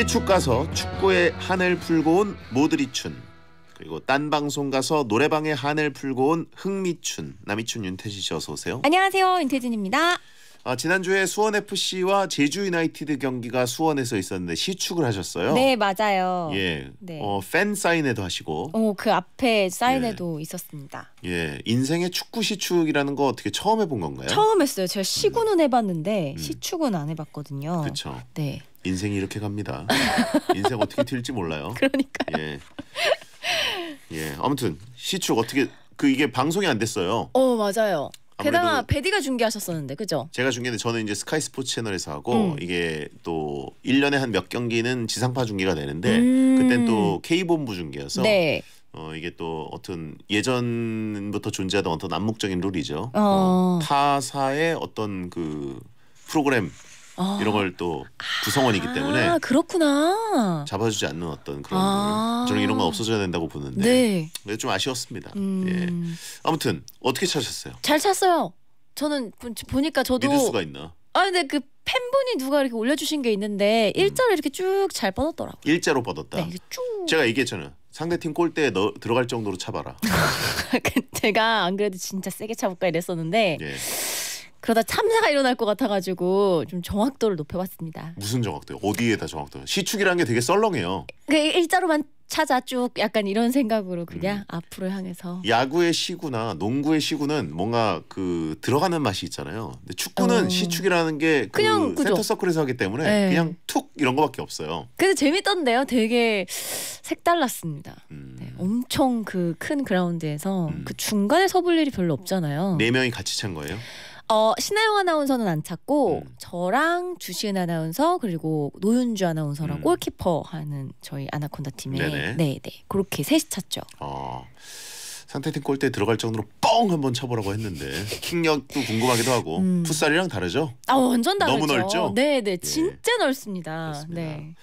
시축 가서 축구의 한을 풀고 온 모드리춘 그리고 딴 방송 가서 노래방의 한을 풀고 온 흥미춘 남이춘 윤태진 씨 어서 오세요. 안녕하세요 윤태진입니다. 아, 지난주에 수원 FC와 제주 유나이티드 경기가 수원에서 있었는데 시축을 하셨어요. 네 맞아요. 예, 네. 어, 팬 사인회도 하시고. 어그 앞에 사인회도 예. 있었습니다. 예, 인생의 축구 시축이라는 거 어떻게 처음 해본 건가요? 처음 했어요. 제가 시구는 음. 해봤는데 시축은 안 해봤거든요. 그렇죠. 네. 인생이 이렇게 갑니다. 인생 어떻게 튈지 몰라요. 그러니까 예. 예. 아무튼 시축 어떻게 그 이게 방송이 안 됐어요. 어 맞아요. 게다가 배디가 중계하셨었는데 그죠? 제가 중계는 저는 이제 스카이 스포츠 채널에서 하고 음. 이게 또 1년에 한 몇 경기는 지상파 중계가 되는데 음. 그땐 또 K본부 중계여서 네. 어 이게 또 어떤 예전부터 존재하던 어떤 암묵적인 룰이죠. 어. 어, 타사의 어떤 그 프로그램 어. 이런 걸 또 구성원이기 아, 때문에 아, 그렇구나. 잡아주지 않는 어떤 그런 아. 저는 이런 건 없어져야 된다고 보는데 네. 좀 아쉬웠습니다. 음. 예. 아무튼 어떻게 찾으셨어요? 잘찾았어요 저는 보- 니까 저도 믿을 수가 있나? 아 근데 그 팬분이 누가 이렇게 올려주신 게 있는데 음. 일자로 이렇게 쭉 잘 뻗었더라고요. 일자로 뻗었다. 네, 쭉. 제가 얘기했잖아요. 상대팀 골대에 넣, 들어갈 정도로 차봐라. 그 제가 안 그래도 진짜 세게 차볼까 이랬었는데 예. 그러다 참사가 일어날 것 같아가지고 좀 정확도를 높여봤습니다. 무슨 정확도요? 어디에다 정확도? 요 시축이라는 게 되게 썰렁해요. 그 일자로만 찾아 쭉 약간 이런 생각으로 그냥 음. 앞으로 향해서 야구의 시구나 농구의 시구는 뭔가 그 들어가는 맛이 있잖아요. 근데 축구는 어. 시축이라는 게그 그냥 그죠. 센터 서클에서 하기 때문에 네. 그냥 툭 이런 거밖에 없어요. 근데 재밌던데요. 되게 색달랐습니다. 음. 네, 엄청 그 큰 그라운드에서 음. 그 중간에 서볼 일이 별로 없잖아요. 네 명이 같이 찬 거예요? 어, 신하영 아나운서는 안 찾고 음. 저랑 주시은 아나운서 그리고 노윤주 아나운서랑 음. 골키퍼 하는 저희 아나콘다 팀에 네네. 네, 네. 그렇게 셋이 찾죠. 어. 아, 상태팀 골대 들어갈 정도로 뻥 한번 쳐보라고 했는데 킥력도 궁금하기도 하고 음. 풋살이랑 다르죠? 아 완전 다르죠. 너무 넓죠? 네네 네. 예. 진짜 예. 넓습니다. 그렇습니다. 네.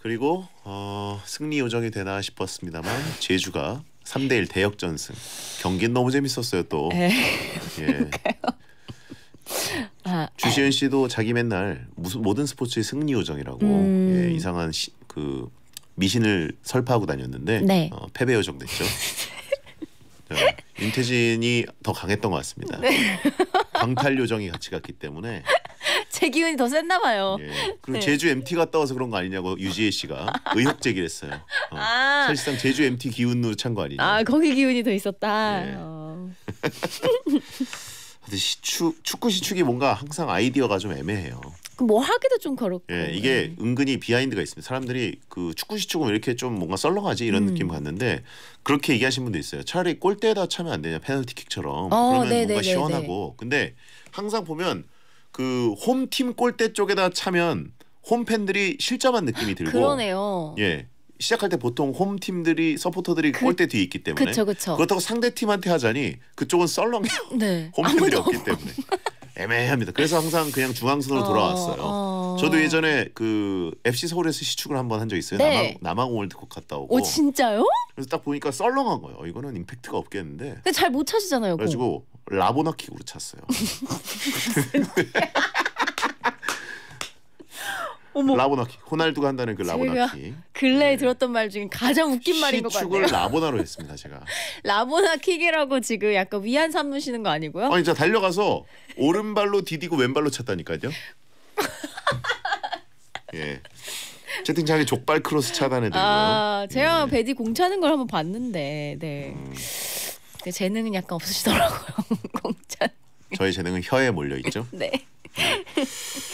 그리고 어, 승리 요정이 되나 싶었습니다만 제주가 3대1 대역전승. 경기는 너무 재밌었어요 또. 예. 유시은 씨도 자기 맨날 무슨 모든 스포츠의 승리 요정이라고 음. 예, 이상한 시, 그 미신을 설파하고 다녔는데 네. 어, 패배 요정 됐죠. 네, 윤태진이 더 강했던 것 같습니다. 네. 강탈 요정이 같이 갔기 때문에 제 기운이 더 셌나 봐요. 예. 그리고 네. 제주 MT 갔다 와서 그런 거 아니냐고 유지혜 씨가 의혹 제기를 했어요. 어. 아. 사실상 제주 MT 기운으로 찬 거 아니냐. 아 거기 기운이 더 있었다. 예. 어. 근데 시추, 축구 시축이 뭔가 항상 아이디어가 좀 애매해요. 뭐 하기도 좀 그렇고. 예, 이게 네. 은근히 비하인드가 있습니다. 사람들이 그 축구 시축은 이렇게 좀 뭔가 썰렁하지 이런 음. 느낌 받는데 그렇게 얘기하신 분도 있어요. 차라리 골대에다 차면 안 되냐 페널티킥처럼 어, 그러면 네네, 뭔가 네, 네, 시원하고. 네네. 근데 항상 보면 그 홈팀 골대 쪽에다 차면 홈 팬들이 실점한 느낌이 들고. 그러네요. 예. 시작할 때 보통 홈 팀들이 서포터들이 그, 골대 뒤에 있기 때문에 그쵸, 그쵸. 그렇다고 상대 팀한테 하자니 그쪽은 썰렁해요. 네. 홈 팀들이 없기 때문에 애매합니다. 그래서 항상 그냥 중앙선으로 어, 돌아왔어요. 어... 저도 예전에 그 FC 서울에서 시축을 한 번 한 적 있어요. 네. 남아, 공 월드컵 갔다 오고. 오 진짜요? 그래서 딱 보니까 썰렁한 거예요. 어, 이거는 임팩트가 없겠는데. 근데 잘못 찾으잖아요. 그래가지고 라보나킥으로 찼어요. 어 라보나키 호날두가 한다는 그 라보나키. 근래에 네. 들었던 말 중에 가장 웃긴 말인 것 같아요. 시축을 라보나로 했습니다 제가. 라보나킥이라고 지금 약간 위안 삼으시는 거 아니고요? 아니 진 달려가서 오른발로 디디고 왼발로 찼다니까요. 예. 채팅창에 족발 크로스 차단해드리고. 아 제가 예. 베디 공 차는 걸 한번 봤는데 네. 음. 그 재능은 약간 없으시더라고요 공찬. 저희 재능은 혀에 몰려 있죠. 네. 네.